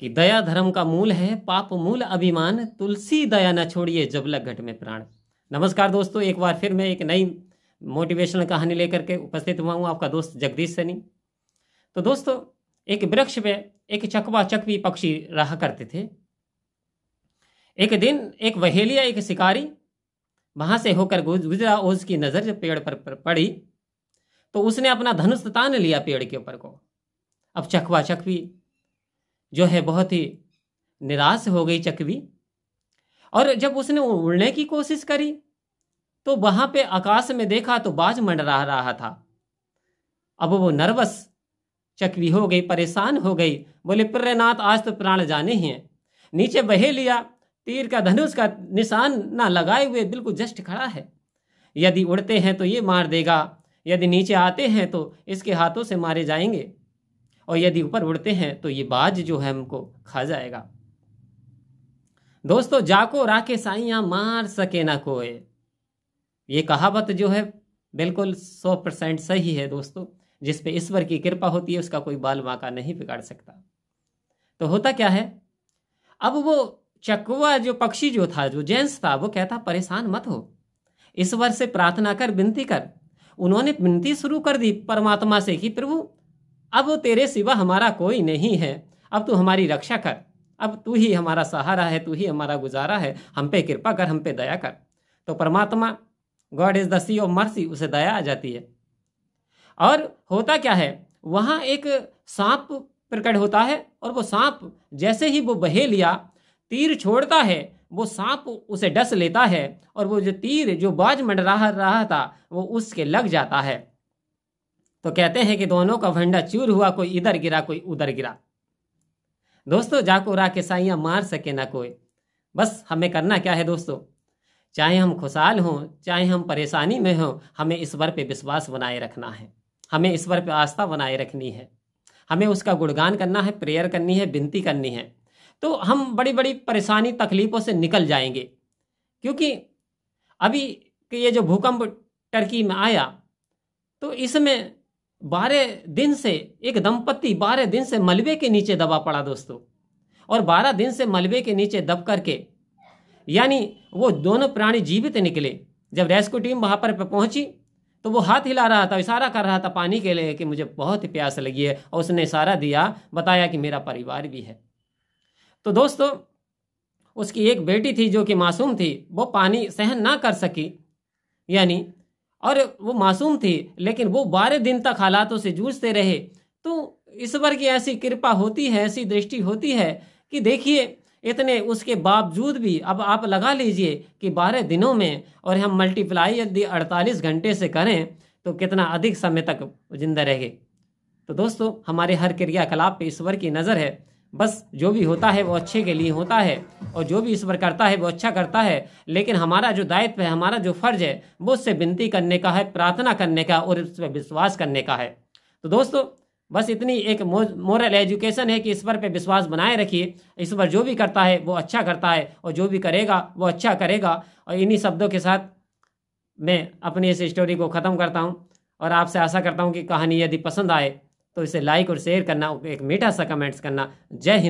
कि दया धर्म का मूल है पाप मूल अभिमान तुलसी दया न छोड़िए जब लग घट में प्राण नमस्कार दोस्तों एक बार फिर मैं एक नई मोटिवेशनल कहानी लेकर के उपस्थित हुआ हूँ आपका दोस्त जगदीश सनी तो दोस्तों एक वृक्ष में एक चकवा चकवी पक्षी रहा करते थे एक दिन एक वहेलिया एक शिकारी वहां से होकर गुजरा और उसकी नजर जब पेड़ पर, पर पड़ी तो उसने अपना धनुष तान लिया पेड़ के ऊपर को अब चकवा चकवी जो है बहुत ही निराश हो गई चकवी और जब उसने उड़ने की कोशिश करी तो वहां पे आकाश में देखा तो बाज मंडरा रहा था अब वो नर्वस चकवी हो गई परेशान हो गई बोले प्रनाथ आज तो प्राण जाने ही हैं नीचे बहे लिया तीर का धनुष का निशान ना लगाए हुए बिल्कुल जस्ट खड़ा है यदि उड़ते हैं तो ये मार देगा यदि नीचे आते हैं तो इसके हाथों से मारे जाएंगे और यदि ऊपर उड़ते हैं तो ये बाज जो है हमको खा जाएगा दोस्तों जाको राके साइया मार सके ना कोए ये कहावत जो है बिल्कुल सौ परसेंट सही है दोस्तों जिस पे ईश्वर की कृपा होती है उसका कोई बाल बांका नहीं बिगाड़ सकता तो होता क्या है अब वो चकुआ जो पक्षी जो था जो जेंस था वो कहता परेशान मत हो ईश्वर से प्रार्थना कर विनती कर उन्होंने विनती शुरू कर दी परमात्मा से कि प्रभु अब तेरे सिवा हमारा कोई नहीं है अब तू हमारी रक्षा कर अब तू ही हमारा सहारा है तू ही हमारा गुजारा है हम पे कृपा कर हम पे दया कर तो परमात्मा god is the sea of mercy उसे दया आ जाती है और होता क्या है वहाँ एक सांप प्रकट होता है और वो सांप जैसे ही वो बहे लिया तीर छोड़ता है वो सांप उसे डस लेता है और वो जो तीर जो बाज मंडरा रहा था वो उसके लग जाता है तो कहते हैं कि दोनों का भंडा चूर हुआ कोई इधर गिरा कोई उधर गिरा दोस्तों जाको रा के साइया मार सके ना कोई बस हमें करना क्या है दोस्तों चाहे हम खुशहाल हों चाहे हम परेशानी में हों हमें ईश्वर पे विश्वास बनाए रखना है हमें ईश्वर पे आस्था बनाए रखनी है हमें उसका गुणगान करना है प्रेयर करनी है विनती करनी है तो हम बड़ी बड़ी परेशानी तकलीफ़ों से निकल जाएंगे क्योंकि अभी ये जो भूकंप टर्की में आया तो इसमें बारह दिन से एक दंपत्ति बारह दिन से मलबे के नीचे दबा पड़ा दोस्तों और बारह दिन से मलबे के नीचे दब करके यानी वो दोनों प्राणी जीवित निकले जब रेस्क्यू टीम वहां पर पहुंची तो वो हाथ हिला रहा था इशारा कर रहा था पानी के लिए कि मुझे बहुत प्यास लगी है और उसने इशारा दिया बताया कि मेरा परिवार भी है तो दोस्तों उसकी एक बेटी थी जो कि मासूम थी वो पानी सहन ना कर सकी यानी और वो मासूम थे लेकिन वो बारह दिन तक हालातों से जूझते रहे तो ईश्वर की ऐसी कृपा होती है ऐसी दृष्टि होती है कि देखिए इतने उसके बावजूद भी अब आप लगा लीजिए कि बारह दिनों में और हम मल्टीप्लाई यदि अड़तालीस घंटे से करें तो कितना अधिक समय तक जिंदा रहे तो दोस्तों हमारे हर क्रियाकलाप पे ईश्वर की नज़र है बस जो भी होता है वो अच्छे के लिए होता है और जो भी ईश्वर करता है वो अच्छा करता है लेकिन हमारा जो दायित्व है हमारा जो फर्ज है वो उससे विनती करने का है प्रार्थना करने का और उस पर विश्वास करने का है तो दोस्तों बस इतनी एक मॉरल एजुकेशन है कि ईश्वर पर विश्वास बनाए रखिए ईश्वर जो भी करता है वो अच्छा करता है और जो भी करेगा वो अच्छा करेगा और इन्हीं शब्दों के साथ मैं अपनी इस स्टोरी को ख़त्म करता हूँ और आपसे आशा करता हूँ कि कहानी यदि पसंद आए तो इसे लाइक और शेयर करना एक मीठा सा कमेंट्स करना जय हिंद